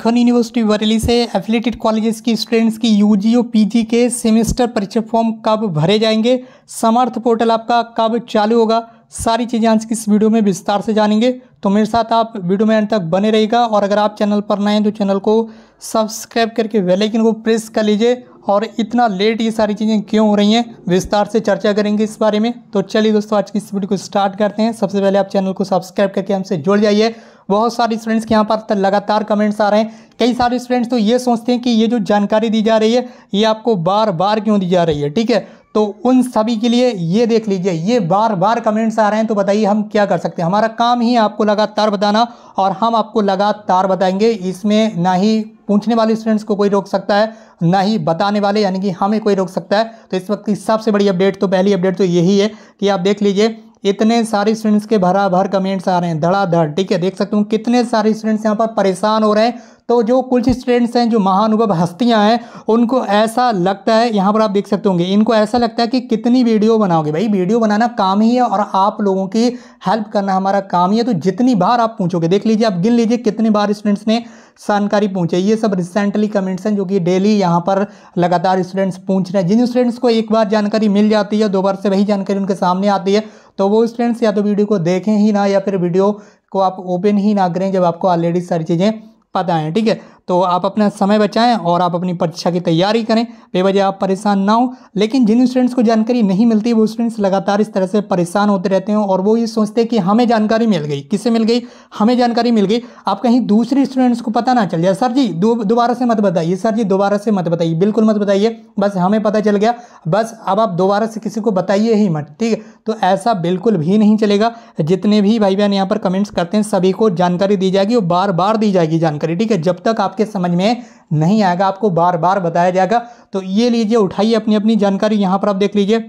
खन यूनिवर्सिटी बरेली से affiliated colleges की स्टूडेंट्स की यूजी और पीजी के सेमेस्टर परीक्षा फॉर्म कब भरे जाएंगे समर्थ पोर्टल आपका कब चालू होगा सारी चीज़ें आज की इस वीडियो में विस्तार से जानेंगे तो मेरे साथ आप वीडियो में अंत तक बने रहेगा और अगर आप चैनल पर नए हैं तो चैनल को सब्सक्राइब करके वेलाइकिन को प्रेस कर लीजिए और इतना लेट ये सारी चीज़ें क्यों हो रही हैं विस्तार से चर्चा करेंगे इस बारे में तो चलिए दोस्तों आज की इस वीडियो को स्टार्ट करते हैं सबसे पहले आप चैनल को सब्सक्राइब करके हमसे जुड़ जाइए बहुत सारे स्टूडेंट्स के यहाँ पर लगातार कमेंट्स आ रहे हैं कई सारे स्टूडेंट्स तो ये सोचते हैं कि ये जो जानकारी दी जा रही है ये आपको बार बार क्यों दी जा रही है ठीक है तो उन सभी के लिए ये देख लीजिए ये बार बार कमेंट्स आ रहे हैं तो बताइए हम क्या कर सकते हैं हमारा काम ही आपको लगातार बताना और हम आपको लगातार बताएंगे इसमें ना ही पूछने वाले स्टूडेंट्स को कोई रोक सकता है ना ही बताने वाले यानी कि हमें कोई रोक सकता है तो इस वक्त की सबसे बड़ी अपडेट तो पहली अपडेट तो यही है कि आप देख लीजिए इतने सारे स्टूडेंट्स के भरा भर कमेंट्स आ रहे हैं धड़ाधड़ ठीक है देख सकते हो कितने सारे स्टूडेंट्स यहाँ पर परेशान हो रहे हैं तो जो कुछ स्टूडेंट्स हैं जो महानुभव हस्तियाँ हैं उनको ऐसा लगता है यहाँ पर आप देख सकते होंगे इनको ऐसा लगता है कि कितनी वीडियो बनाओगे भाई वीडियो बनाना काम ही है और आप लोगों की हेल्प करना हमारा काम ही है तो जितनी बार आप पूछोगे देख लीजिए आप गिन लीजिए कितनी बार स्टूडेंट्स ने जानकारी पूछे ये सब रिसेंटली कमेंट्स हैं जो कि डेली यहाँ पर लगातार स्टूडेंट्स पूछ रहे हैं जिन स्टूडेंट्स को एक बार जानकारी मिल जाती है दो बार से वही जानकारी उनके सामने आती है तो वो स्टूडेंट्स या तो वीडियो को देखें ही ना या फिर वीडियो को आप ओपन ही ना करें जब आपको ऑलरेडी सारी चीज़ें पता है ठीक है तो आप अपना समय बचाएं और आप अपनी परीक्षा की तैयारी करें बेवजह आप परेशान ना हो लेकिन जिन स्टूडेंट्स को जानकारी नहीं मिलती वो स्टूडेंट्स लगातार इस तरह से परेशान होते रहते हैं और वो ये सोचते हैं कि हमें जानकारी मिल गई किससे मिल गई हमें जानकारी मिल गई आप कहीं दूसरे स्टूडेंट्स को पता ना चल जाए सर जी दोबारा से मत बताइए सर जी दोबारा से मत बताइए बिल्कुल मत बताइए बस हमें पता चल गया बस अब आप दोबारा से किसी को बताइए ही मत ठीक है तो ऐसा बिल्कुल भी नहीं चलेगा जितने भी भाई बहन यहाँ पर कमेंट्स करते हैं सभी को जानकारी दी जाएगी और बार बार दी जाएगी जानकारी ठीक है जब तक आप आपके समझ में नहीं आएगा आपको बार बार बताया जाएगा तो ये लीजिए उठाइए अपनी अपनी जानकारी यहाँ पर आप देख लीजिए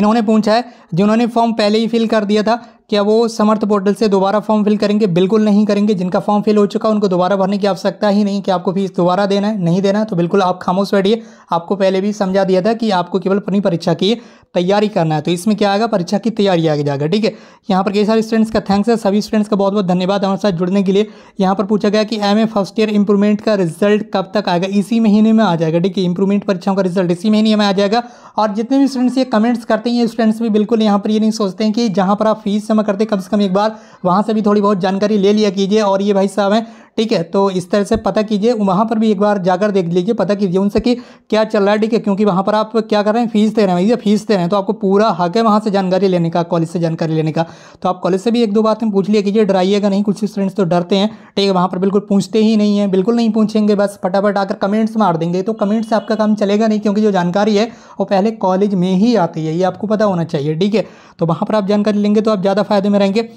इन्होंने पूछा है जिन्होंने फॉर्म पहले ही फिल कर दिया था क्या वो समर्थ पोर्टल से दोबारा फॉर्म फिल करेंगे बिल्कुल नहीं करेंगे जिनका फॉर्म फिल हो चुका उनको दोबारा भरने की आवश्यकता ही नहीं कि आपको फीस दोबारा देना है नहीं देना है तो बिल्कुल आप खामोश बैठिए आपको पहले भी समझा दिया था कि आपको केवल अपनी परीक्षा की तैयारी करना है तो इसमें क्या आएगा परीक्षा की तैयारी आगे जाएगा ठीक है यहाँ पर कई सारे स्टूडेंट्स का थैंक्स है सभी स्टूडेंट्स का बहुत बहुत धन्यवाद हमारे साथ जुड़ने के लिए यहाँ पर पूछा गया कि M A first year improvement का रिजल्ट कब तक आएगा इसी महीने में आ जाएगा ठीक है इंप्रूवमेंट परीक्षाओं का रिजल्ट इसी महीने में आ जाएगा और जितने भी स्टूडेंट्स ये कमेंट्स करते हैं ये स्टूडेंट्स भी बिल्कुल यहाँ पर ये नहीं सोचते हैं कि जहाँ पर आप फीस समय करते कम से कम एक बार वहाँ से भी थोड़ी बहुत जानकारी ले लिया कीजिए और ये भाई साहब हैं ठीक है तो इस तरह से पता कीजिए वहाँ पर भी एक बार जाकर देख लीजिए पता कीजिए उनसे कि क्या चल रहा है ठीक है क्योंकि वहाँ पर आप क्या कर रहे हैं फीस दे रहे हैं फीस दे रहे हैं तो आपको पूरा हक है वहाँ से जानकारी लेने का कॉलेज से जानकारी लेने का तो आप कॉलेज से भी एक दो बातें पूछ लिया कीजिए डराइएगा नहीं कुछ स्टूडेंट्स तो डरते हैं ठीक है वहाँ पर बिल्कुल पूछते ही नहीं है बिल्कुल नहीं पूछेंगे बस फटाफट आकर कमेंट्स मार देंगे तो कमेंट्स से आपका काम चलेगा नहीं क्योंकि जो जानकारी है वो पहले कॉलेज में ही आती है ये आपको पता होना चाहिए ठीक है तो वहाँ पर आप जानकारी लेंगे तो आप ज़्यादा फायदे में रहेंगे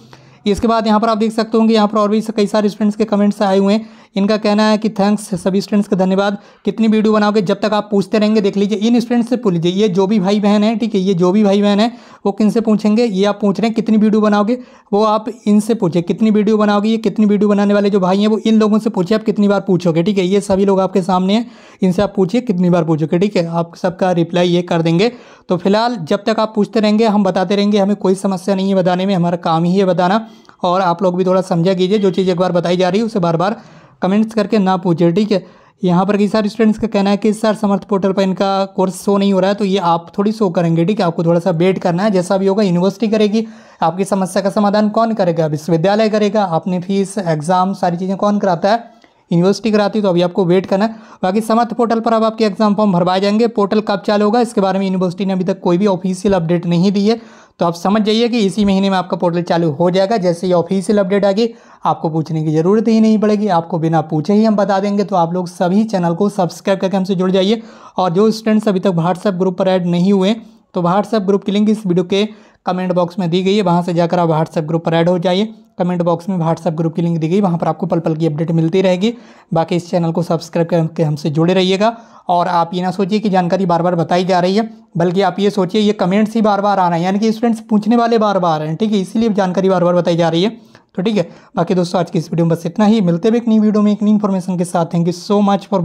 इसके बाद यहाँ पर आप देख सकते होंगे यहाँ पर और भी कई सारे स्टूडेंट्स के कमेंट्स आए हुए हैं इनका कहना है कि थैंक्स सभी स्टूडेंट्स का धन्यवाद कितनी वीडियो बनाओगे जब तक आप पूछते रहेंगे देख लीजिए इन स्टूडेंट्स से पूछ लीजिए ये जो भी भाई बहन है ठीक है ये जो भी भाई बहन है वो किन से पूछेंगे ये आप पूछ रहे हैं कितनी वीडियो बनाओगे वो आप इनसे पूछे कितनी वीडियो बनाओगे ये कितनी वीडियो बनाने वाले जो भाई हैं वो इन लोगों से पूछे आप कितनी बार पूछोगे ठीक है ये सभी लोग आपके सामने हैं इनसे आप पूछिए कितनी बार पूछोगे ठीक है आप सबका रिप्लाई ये कर देंगे तो फिलहाल जब तक आप पूछते रहेंगे हम बताते रहेंगे हमें कोई समस्या नहीं है बताने में हमारा काम ही है बताना और आप लोग भी थोड़ा समझा कीजिए जो चीज़ एक बार बताई जा रही है उसे बार बार कमेंट्स करके ना पूछे ठीक है यहाँ पर कई सारे स्टूडेंट्स का कहना है कि सर समर्थ पोर्टल पर इनका कोर्स शो नहीं हो रहा है तो ये आप थोड़ी शो करेंगे ठीक है आपको थोड़ा सा वेट करना है जैसा भी होगा यूनिवर्सिटी करेगी आपकी समस्या का समाधान कौन करेगा विश्वविद्यालय करेगा आपने फीस एग्ज़ाम सारी चीज़ें कौन कराता है यूनिवर्सिटी कराती तो अभी आपको वेट करना है बाकी समर्थ पोर्टल पर अब आपके एग्जाम फॉर्म भरवाए जाएंगे पोर्टल कब चालू होगा इसके बारे में यूनिवर्सिटी ने अभी तक कोई भी ऑफिशियल अपडेट नहीं दी है तो आप समझ जाइए कि इसी महीने में आपका पोर्टल चालू हो जाएगा जैसे ही ऑफिशियल अपडेट आगे आपको पूछने की ज़रूरत ही नहीं पड़ेगी आपको बिना पूछे ही हम बता देंगे तो आप लोग सभी चैनल को सब्सक्राइब करके हमसे जुड़ जाइए और जो स्टूडेंट्स अभी तक व्हाट्सएप ग्रुप पर ऐड नहीं हुए तो व्हाट्सएप ग्रुप की लिंक इस वीडियो के कमेंट बॉक्स में दी गई है वहाँ से जाकर आप व्हाट्सएप ग्रुप पर ऐड हो जाइए कमेंट बॉक्स में व्हाट्सएप ग्रुप की लिंक दी गई वहाँ पर आपको पल पल की अपडेट मिलती रहेगी बाकी इस चैनल को सब्सक्राइब करके हमसे जुड़े रहिएगा और आप ये ना सोचिए कि जानकारी बार बार बताई जा रही है बल्कि आप ये सोचिए ये कमेंट्स ही बार बार आ रहे हैं यानी कि स्टूडेंट्स पूछने वाले बार बार हैं ठीक है इसीलिए जानकारी बार बार बताई जा रही है तो ठीक है बाकी दोस्तों आज की इस वीडियो में बस इतना ही मिलते हुए एक नई वीडियो में एक नई इन्फॉर्मेशन के साथ thank you so much for